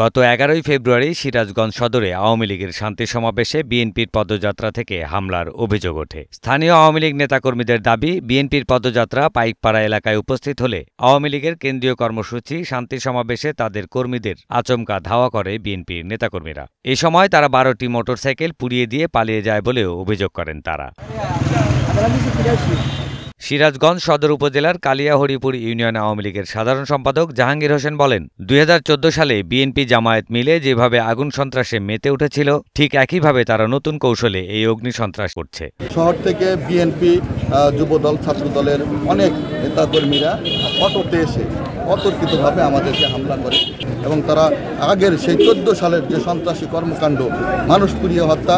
গত এগারোই ফেব্রুয়ারি সিরাজগঞ্জ সদরে আওয়ামী লীগের শান্তি সমাবেশে বিএনপির পদযাত্রা থেকে হামলার অভিযোগ ওঠে স্থানীয় আওয়ামী লীগ নেতাকর্মীদের দাবি বিএনপির পদযাত্রা পাইকপাড়া এলাকায় উপস্থিত হলে আওয়ামী লীগের কেন্দ্রীয় কর্মসূচি শান্তি সমাবেশে তাদের কর্মীদের আচমকা ধাওয়া করে বিএনপির নেতাকর্মীরা এ সময় তারা বারোটি মোটরসাইকেল পুড়িয়ে দিয়ে পালিয়ে যায় বলেও অভিযোগ করেন তারা সিরাজগঞ্জ সদর উপজেলার কালিয়াহরিপুর ইউনিয়ন আওয়ামী লীগের সাধারণ সম্পাদক জাহাঙ্গীর হোসেন বলেন দুই সালে বিএনপি জামায়াত মিলে যেভাবে আগুন সন্ত্রাসে মেতে উঠেছিল ঠিক একইভাবে তারা নতুন কৌশলে এই অগ্নি সন্ত্রাস করছে শহর থেকে বিএনপি যুবদল ছাত্রদলের অনেক নেতাকর্মীরা অটোতে এসে অতর্কিতভাবে আমাদেরকে হামলা করে এবং তারা আগের সেই চোদ্দ সালের যে সন্ত্রাসী কর্মকাণ্ড মানুষ পুড়িয়ে হত্যা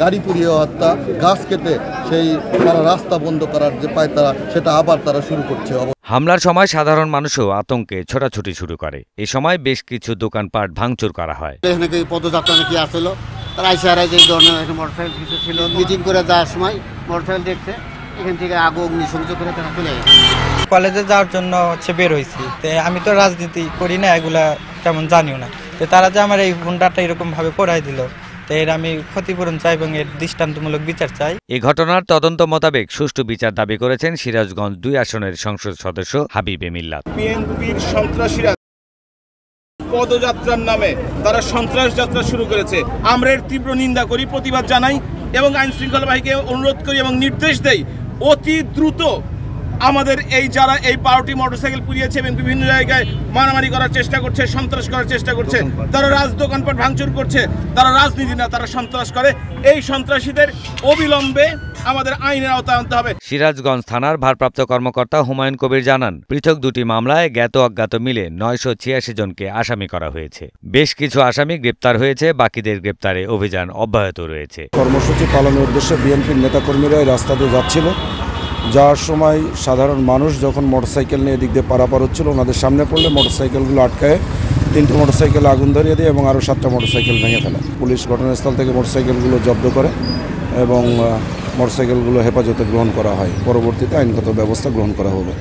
গাড়ি পুড়িয়ে হত্যা গাছ কেটে সেই তারা রাস্তা বন্ধ করার যে পায় তারা সেটা আবার তারা শুরু করছে হামলার সময় সাধারণ মানুষও আতঙ্কে ছোটাছুটি শুরু করে এ সময় বেশ কিছু দোকানপাট ভাঙচুর করা হয় নাকি পদযাত্রা নাকি আসলো তারা আইসে আর যে ধরনের একটা মোটরসাইকেল কিছু ছিল মিটিং করে যাওয়ার সময় মোটরসাইকেল দেখছে এখান থেকে আগুন অগ্নিসংযোগ করে তারা চলে গেছে কলেজে যাওয়ার জন্য হচ্ছে বের হয়েছি তো আমি তো রাজনীতি করি না এগুলা তেমন জানিও না তো তারা যে আমার এই হুন্ডাটা এরকমভাবে পড়াই দিল এর আমি ক্ষতিপূরণ চাই এবং এর দৃষ্টান্তমূলক বিচার চাই এই ঘটনার তদন্ত মোতাবেক সুষ্ঠু বিচার দাবি করেছেন সিরাজগঞ্জ দুই আসনের সংসদ সদস্য হাবিবে মিল্লাত বিএনপির সন্ত্রাসীরা পদযাত্রার নামে তারা সন্ত্রাস যাত্রা শুরু করেছে আমরা এর তীব্র নিন্দা করি প্রতিবাদ জানাই এবং আইন শৃঙ্খলা বাহিনীকে অনুরোধ করি এবং নির্দেশ দেই অতি দ্রুত আমাদের এই যারা এই বারোটি মোটরসাইকেল পুড়িয়েছে এবং বিভিন্ন জায়গায় মারামারি করার চেষ্টা করছে সন্ত্রাস করার চেষ্টা করছে তারা রাজ দোকানপাট ভাঙচুর করছে তারা রাজনীতি না তারা সন্ত্রাস করে এই সন্ত্রাসীদের অবিলম্বে আমাদের আইনের আওতায় আনতে হবে সিরাজগঞ্জ থানার ভারপ্রাপ্ত কর্মকর্তা হুমায়ুন কবির জানান পৃথক দুটি মামলায় জ্ঞাত অজ্ঞাত মিলে নয়শো ছিয়াশি জনকে আসামি করা হয়েছে বেশ কিছু আসামি গ্রেপ্তার হয়েছে বাকিদের গ্রেপ্তারে অভিযান অব্যাহত রয়েছে কর্মসূচি পালনের উদ্দেশ্যে বিএনপির নেতাকর্মীরা রাস্তাতে যাচ্ছিল যাওয়ার সময় সাধারণ মানুষ যখন মোটরসাইকেল নিয়ে এদিক দিয়ে পারাপার হচ্ছিল ওনাদের সামনে পড়লে মোটরসাইকেলগুলো আটকায় তিনটে মোটরসাইকেল আগুন ধরিয়ে দেয় এবং আরও সাতটা মোটরসাইকেল ভেঙে ফেলে পুলিশ ঘটনাস্থল থেকে মোটরসাইকেলগুলো জব্দ করে এবং মোটরসাইকেলগুলো হেফাজতে গ্রহণ করা হয় পরবর্তীতে আইনগত ব্যবস্থা গ্রহণ করা হবে